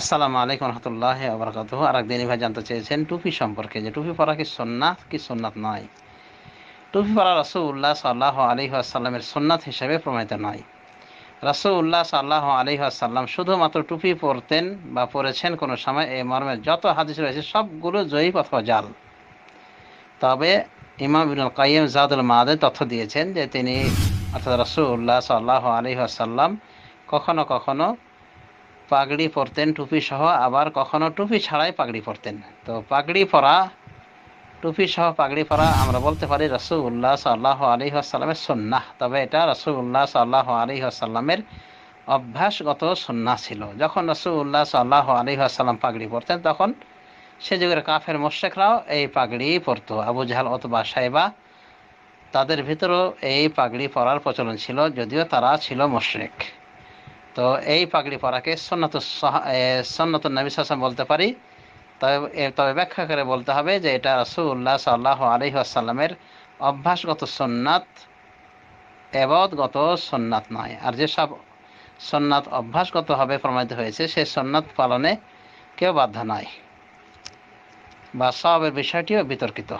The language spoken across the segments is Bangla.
আসসালামু আলাইকুম রহমতুল্লাহ আবরকাত আর একদিন ভাই জানতে চেয়েছেন টুপি সম্পর্কে যে টুপি পরা কি সোননাথ কি সোননাথ নয় টুপি পরা রসুল্লাহ সাল্লাহ আলি আসাল্লামের সোননাথ হিসেবে প্রমাণিত নয় রসুল্লাহ সাল্লাহ আলি আসাল্লাম শুধুমাত্র টুপি পরতেন বা পরেছেন কোনো সময় এই মর্মে যত হাদিস রয়েছে সবগুলো জয়ী অথবা জাল তবে ইমাম ইবনুল কাইম জাদুল মাহাদের তথ্য দিয়েছেন যে তিনি অর্থাৎ রসুল্লাহ সাল্লাহ আলি আসাল্লাম কখনো কখনো পাগড়ি পরতেন টুপি সহ আবার কখনো টুপি ছাড়াই পাগড়ি পরতেন তো পাগড়ি পরা টুপি সহ পাগড়ি পরা আমরা বলতে পারি রসুল্লাহ সাল্লাহ আলী আসাল্লামের সন্ন্যাহ তবে এটা রসুল্লাহ সাল্লাহ আলী আসাল্লামের অভ্যাসগত সন্ন্যাহ ছিল যখন রসুল্লাহ সাল্লাহ আলী আসাল্লাম পাগড়ি পরতেন তখন সে যুগের কাফের মোশেকরাও এই পাগড়ি পরত আবু জাহাল অথবা সাহেবা তাদের ভিতরেও এই পাগড়ি পরার প্রচলন ছিল যদিও তারা ছিল মোশরেক তো এই পাগড়ি পরাকে সন্নত সন্নত নবী বলতে পারি তবে তবে ব্যাখ্যা করে বলতে হবে যে এটা রসুল্লাহ সাল্লাহ আলহি আসাল্লামের অভ্যাসগত সন্ন্যাত এবদগত সন্ন্যাত নয় আর যেসব সন্ন্যাত অভ্যাসগতভাবে প্রমাণিত হয়েছে সেই সন্ন্যাত পালনে কেউ বাধ্য নয় বা সবের বিষয়টিও বিতর্কিত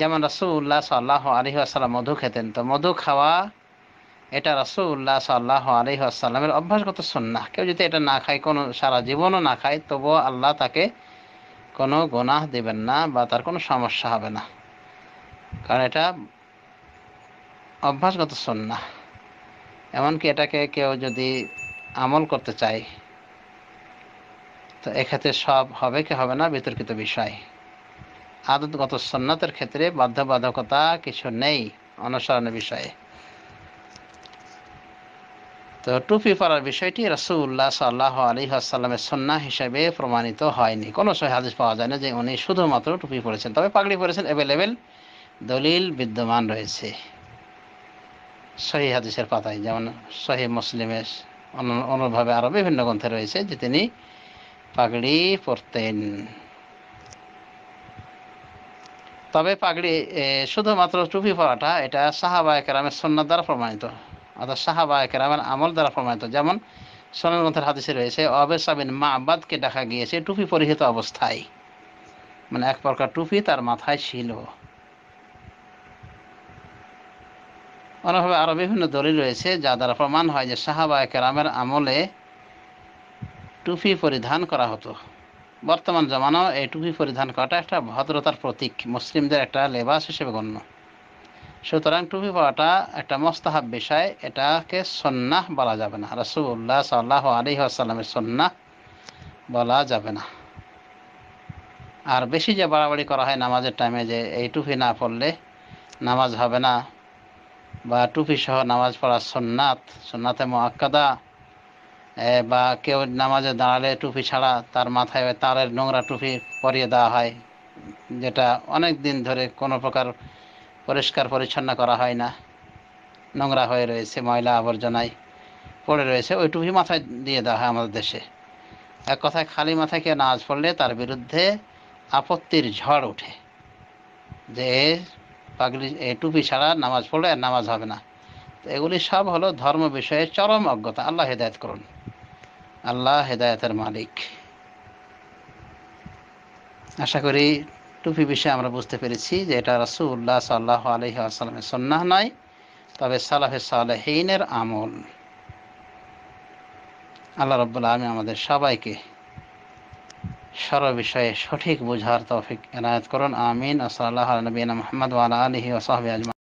যেমন রসুল্লাহ সাল্লাহ আলহি আসাল্লাম মধু খেতেন তো মধু খাওয়া এটা রাসুল্লাহ সাল্লাহ আলি আসাল্লামের অভ্যাসগত সন্না কেউ যদি এটা না খায় কোনো সারা জীবনও না খায় তবুও আল্লাহ তাকে কোনো গোনাহ দেবেন না বা তার কোনো সমস্যা হবে না কারণ এটা অভ্যাসগত সন্না এমনকি এটাকে কেউ যদি আমল করতে চায় তো এক্ষেত্রে সব হবে কি হবে না বিতর্কিত বিষয় আদতগত সন্ন্যতের ক্ষেত্রে বাধ্যবাধকতা কিছু নেই অনুসরণের বিষয়ে তো টুপি পরার বিষয়টি রসুল্লাহ সাল্লাহ আলী আসাল্লামের সন্না হিসেবে প্রমাণিত হয়নি কোনো সহ হাদিস পাওয়া যায় না যে উনি শুধুমাত্র টুপি পরেছেন তবে পাগড়ি পরেছেন অ্যাভেলেবেল দলিল বিদ্যমান রয়েছে সহি হাদিসের পাতায় যেমন সহি মুসলিমের অন্যভাবে আরও বিভিন্ন গ্রন্থে রয়েছে যে তিনি পাগড়ি পরতেন তবে পাগড়ি শুধুমাত্র টুপি পরাটা এটা সাহাবা রামের সন্ন্যার দ্বারা প্রমাণিত অর্থাৎ সাহাবা কেরামের আমল দ্বারা প্রমাণিত যেমন সোনাল গ্রন্থের হাদিসে রয়েছে অবেসাবিন মা আব্বাদকে দেখা গিয়েছে টুপি পরিহিত অবস্থায় মানে এক প্রকার টুপি তার মাথায় ছিল অন্যভাবে আরও বিভিন্ন দলিল রয়েছে যা দ্বারা প্রমাণ হয় যে সাহাবায় কেরামের আমলে টুপি পরিধান করা হতো বর্তমান জমানো এই টুপি পরিধান করাটা একটা ভদ্রতার প্রতীক মুসলিমদের একটা লেবাস হিসেবে গণ্য সুতরাং টুপি পড়াটা একটা মস্তাহাব বিষয় এটাকে সন্ন্যাহ বলা যাবে না রসুল্লাহ সাল্লাহ আলী আসাল্লামের সন্ন্যাহ বলা যাবে না আর বেশি যে বাড়াবাড়ি করা হয় নামাজের টাইমে যে এই টুপি না পড়লে নামাজ হবে না বা টুপি সহ নামাজ পড়া সন্ন্যাত সন্ন্যাতে মোয়াক্কাদা বা কেউ নামাজে দাঁড়ালে টুপি ছাড়া তার মাথায় তারের নোংরা টুপি পরিয়ে দেওয়া হয় যেটা অনেক দিন ধরে কোনো প্রকার পরিষ্কার পরিচ্ছন্ন করা হয় না নোংরা হয়ে রয়েছে ময়লা আবর্জনায় পড়ে রয়েছে ওইটুকুই মাথায় দিয়ে দেওয়া হয় আমাদের দেশে এক কথায় খালি মাথায় কেউ নামাজ পড়লে তার বিরুদ্ধে আপত্তির ঝড় ওঠে যে পাগলি এই টুপি ছাড়া নামাজ পড়লে আর নামাজ হবে না তো এগুলি সব হলো ধর্ম বিষয়ে চরম অজ্ঞতা আল্লাহ হেদায়ত করুন আল্লাহ হেদায়তের মালিক আশা করি টুপি বিষয়ে আমরা বুঝতে পেরেছি যে এটা রাসুল্লাহ সাল্লাহ আলহি আসালামের সন্ন্যাহ নয় তবে সালাফে সালেহীনের আমল আল্লাহ রব্বুল্লা আমি আমাদের সবাইকে সর বিষয়ে সঠিক বোঝার তৌফিক এনায়ত করুন আমিন আসাল্লাহ নবীন মোহাম্মদ আলহি ওসাহবি আজমা